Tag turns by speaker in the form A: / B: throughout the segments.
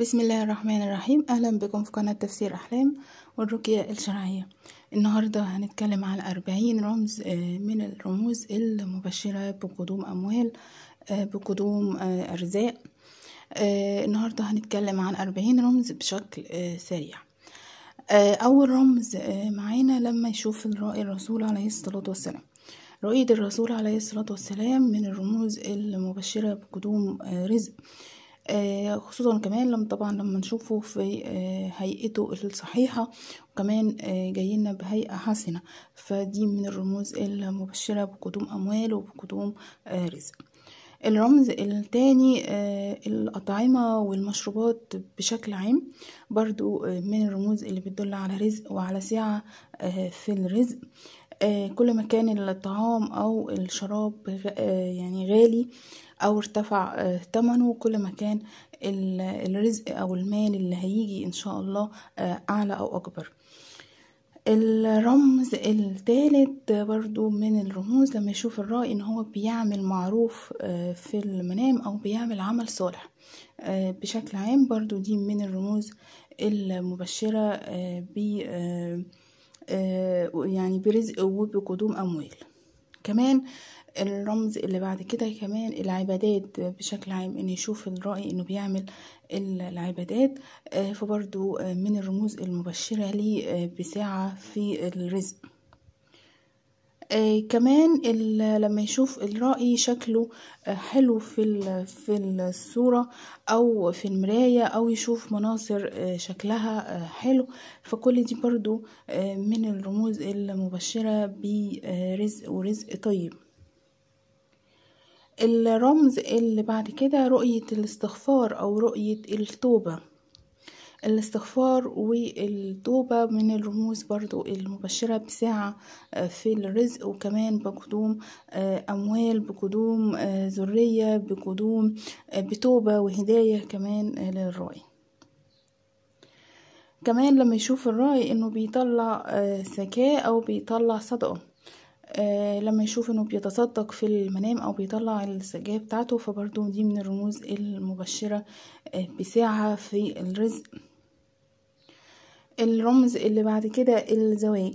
A: بسم الله الرحمن الرحيم اهلا بكم في قناة تفسير احلام والرقية الشرعية النهاردة هنتكلم على أربعين رمز آه، من الرموز المبشرة بقدوم اموال آه، بقدوم آه، ارزاق النهاردة هنتكلم عن أربعين رمز بشكل سريع اول رمز معانا لما يشوف الرأي الرسول عليه الصلاة والسلام رؤية الرسول عليه الصلاة والسلام من الرموز المبشرة بقدوم رزق آه، خصوصا كمان لما طبعا لما نشوفه في آه، هيئته الصحيحة وكمان آه، جايلنا بهيئة حسنة فدي من الرموز المبشرة بقدوم أموال وبقدوم رزق الرمز التاني الأطعمة والمشروبات بشكل عام برضو من الرموز اللي بتدل على رزق وعلى سعة في الرزق آه، كل ما كان الطعام أو الشراب آه، يعني غالي أو ارتفع آه، ثمنه كل ما كان الرزق أو المال اللي هيجي إن شاء الله أعلى أو أكبر الرمز الثالث برضو من الرموز لما يشوف الرأي ان هو بيعمل معروف في المنام او بيعمل عمل صالح بشكل عام برضو دي من الرموز المبشرة ب آه، يعني برزق وبقدوم أموال كمان الرمز اللي بعد كده كمان العبادات بشكل عام ان يشوف الرأي انه بيعمل العبادات آه، فبرضو آه، من الرموز المبشرة لي بساعة في الرزق آه، كمان لما يشوف الرأي شكله آه، حلو في في الصورة أو في المراية أو يشوف مناظر آه، شكلها حلو فكل دي برضو من الرموز المبشرة برزق ورزق طيب الرمز اللي بعد كده رؤية الاستغفار أو رؤية التوبة الاستغفار والتوبة من الرموز برضو المبشرة بسعة آه، في الرزق وكمان بقدوم آه، أموال بقدوم آه، ذرية بقدوم بتوبة وهداية كمان للرأي كمان لما يشوف الراي انه بيطلع زكاة او بيطلع صدقة لما يشوف انه بيتصدق في المنام او بيطلع الزكاة بتاعته فبرضه دي من الرموز المبشرة بساعة في الرزق الرمز اللي بعد كده الزواج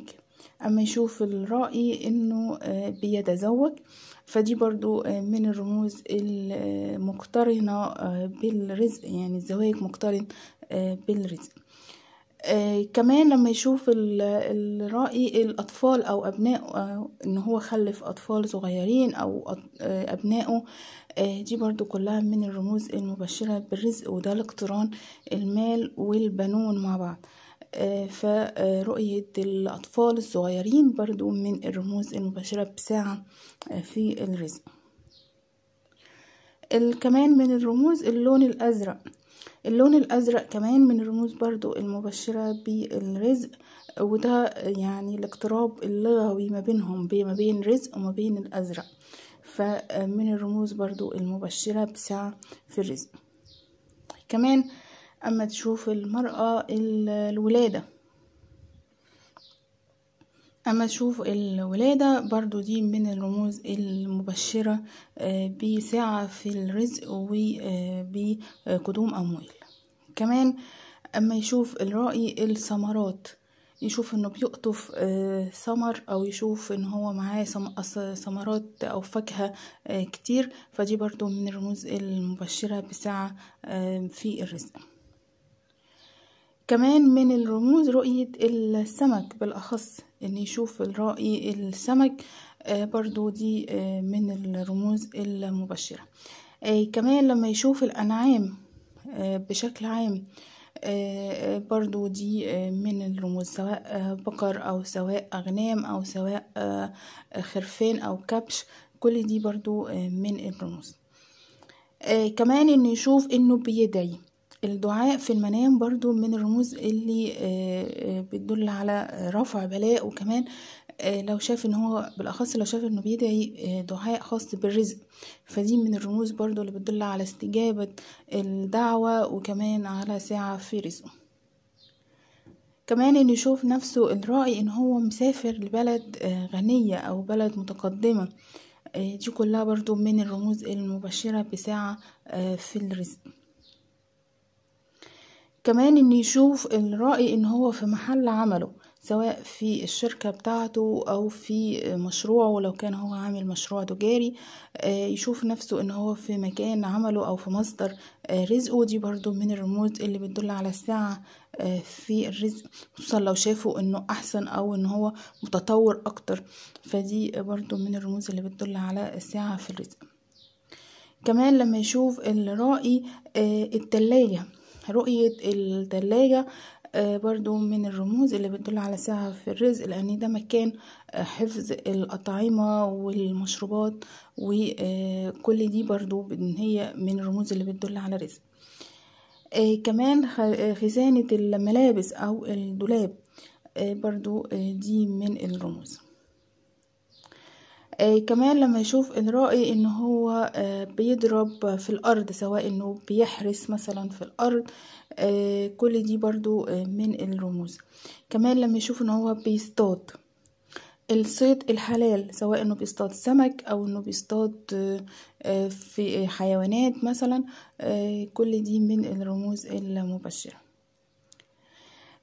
A: اما يشوف الرأي انه آه، بيتزوج فدي برضو آه، من الرموز المقترنة آه، بالرزق يعني الزواج مقترن بالرزق كمان لما يشوف الرأي الأطفال أو أبنائه إن هو خلف أطفال صغيرين أو أبنائه دي برضو كلها من الرموز المبشرة بالرزق وده الاقتران المال والبنون مع بعض آه، فرؤية الأطفال الصغيرين برضو من الرموز المباشرة بساعة آه، في الرزق كمان من الرموز اللون الأزرق اللون الأزرق كمان من الرموز برضو المبشرة بالرزق وده يعني الاقتراب اللغوي ما بينهم ما بين رزق وما بين الأزرق فمن آه، الرموز برضو المبشرة بسعة في الرزق كمان اما تشوف المرأة الولادة اما تشوف الولادة برضو دي من الرموز المبشرة آه، بسعة في الرزق وبقدوم آه، اموال كمان اما يشوف الرأي الثمرات يشوف انه بيقطف آه، ثمر او يشوف ان هو معاه ثمرات او فاكهة كتير فدي برضو من الرموز المبشرة بسعة في الرزق كمان من الرموز رؤية السمك بالأخص إن يشوف الرائي السمك آه، برضو دي آه، من الرموز المبشرة آه، كمان لما يشوف الأنعام بشكل عام برضو دي من الرموز سواء بقر أو سواء أغنام أو سواء خرفان أو كبش كل دي برضو من الرموز كمان إنه يشوف إنه بيدعي الدعاء في المنام برضو من الرموز اللي آه، آه، بتدل على رفع بلاء وكمان آه، لو شاف ان هو بالاخص لو شاف انه بيدعي دعاء خاص بالرزق فدي من الرموز برضو اللي بتدل على استجابة الدعوة وكمان على ساعة في رزقه كمان ان يشوف نفسه الراعي ان هو مسافر لبلد غنية او بلد متقدمة دي كلها برضو من الرموز المبشرة بساعة في الرزق كمان ان يشوف الرأي ان هو في محل عمله سواء في الشركة بتاعته او في مشروعه لو كان هو عامل مشروع تجاري آه، يشوف نفسه ان هو في مكان عمله او في مصدر آه، رزقه دي برضو من الرموز اللي بتدل على الساعة آه، في الرزق خصوصا لو شافوا انه احسن او ان هو متطور اكتر فدي برضو من الرموز اللي بتدل على الساعة في الرزق كمان لما يشوف الرائي التلاجة رؤية التلاجة آه، برضو من الرموز اللي بتدل على سعة في الرزق لأن ده مكان آه، حفظ الأطعمة والمشروبات وكل آه، دي برضو هي من الرموز اللي بتدل على رزق كمان خزانة الملابس أو الدولاب برضو دي من الرموز آه كمان لما يشوف الرائي ان هو آه بيضرب في الارض سواء انه بيحرس مثلا في الارض آه كل دي برضو آه من الرموز كمان لما يشوف ان هو بيصطاد الصيد الحلال سواء انه بيصطاد سمك او انه بيصطاد آه, آه، في حيوانات مثلا آه كل دي من الرموز المبشره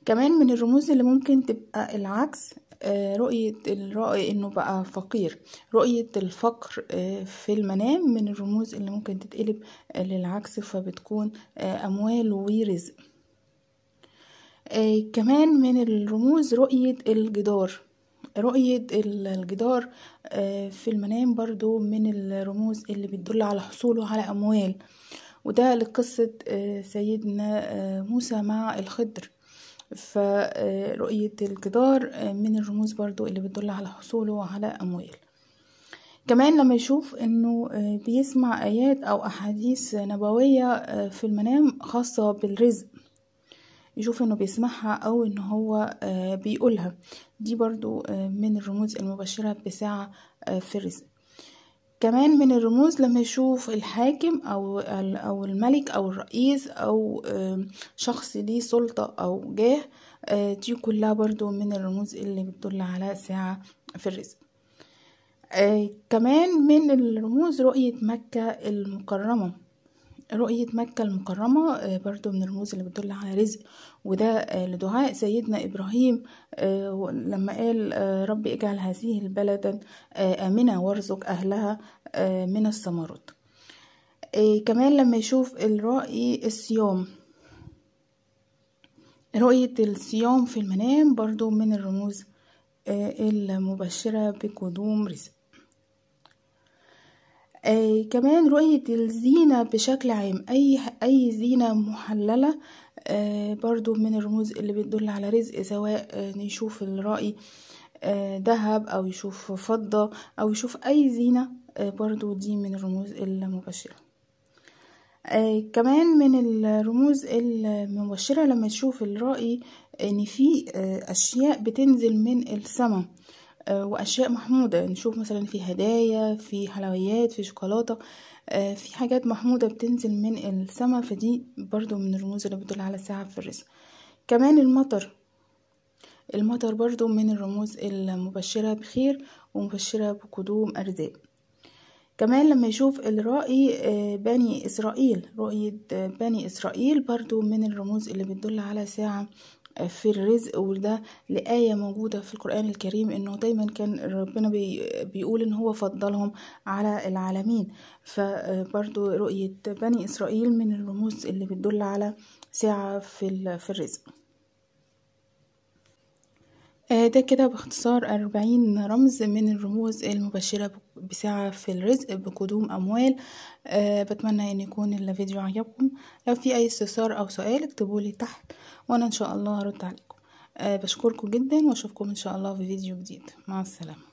A: كمان من الرموز اللي ممكن تبقى العكس آه، رؤية الرأي إنه بقى فقير رؤية الفقر آه، في المنام من الرموز اللي ممكن تتقلب آه، للعكس فبتكون أموال ورزق كمان من الرموز رؤية الجدار رؤية الجدار في المنام برضو من الرموز اللي بتدل على حصوله على أموال وده لقصة سيدنا موسى مع الخضر فرؤية آه، الجدار آه، من الرموز برضو اللي بتدل على حصوله على أموال كمان لما يشوف انه آه، بيسمع ايات او احاديث نبوية في المنام خاصة بالرزق يشوف انه بيسمعها او ان هو بيقولها دي برضو من الرموز المبشرة بساعة في الرزق كمان من الرموز لما يشوف الحاكم أو أو الملك أو الرئيس أو شخص ليه سلطة أو جاه آه، دي كلها برضو من الرموز اللي بتدل على ساعة في الرزق آه، كمان من الرموز رؤية مكة المكرمة رؤية مكة المكرمة آه، برضو من الرموز اللي بتدل على رزق وده آه، لدعاء سيدنا إبراهيم آه، لما قال رب اجعل هذه البلد آمنة وارزق أهلها من الثمرات كمان لما يشوف الرأي الصيام رؤية الصيام في المنام برضو من الرموز المبشرة بقدوم رزق آه كمان رؤية الزينة بشكل عام أي أي زينة محللة آه برضو من الرموز اللي بتدل على رزق سواء آه نشوف الرأي آه، ذهب آه أو يشوف فضة أو يشوف أي زينة آه برضو دي من الرموز المبشرة آه كمان من الرموز المبشرة لما تشوف الرأي إن في آه أشياء بتنزل من السماء آه آه، واشياء محموده نشوف مثلا في هدايا في حلويات في شوكولاته آه، في حاجات محموده بتنزل من السما فدي برضو من الرموز اللي بتدل على السحب في الرزق كمان المطر المطر برضو من الرموز المبشره بخير ومبشره بقدوم ارزاق كمان لما يشوف الرائي آه، بني إسرائيل رؤية بني إسرائيل برضو من الرموز اللي بتدل على ساعة في الرزق وده لآية موجودة في القرآن الكريم انه دايما كان ربنا بي بيقول ان هو فضلهم على العالمين فبرضو رؤية بني اسرائيل من الرموز اللي بتدل على سعة في الرزق آه، ده كده باختصار أربعين رمز من الرموز المبشرة بسعة في الرزق بقدوم أموال آه، بتمنى أن يكون الفيديو عجبكم لو في أي استفسار أو سؤال اكتبولي تحت وأنا إن شاء الله هرد عليكم آه، بشكركم جدا وأشوفكم إن شاء الله في فيديو جديد مع السلامة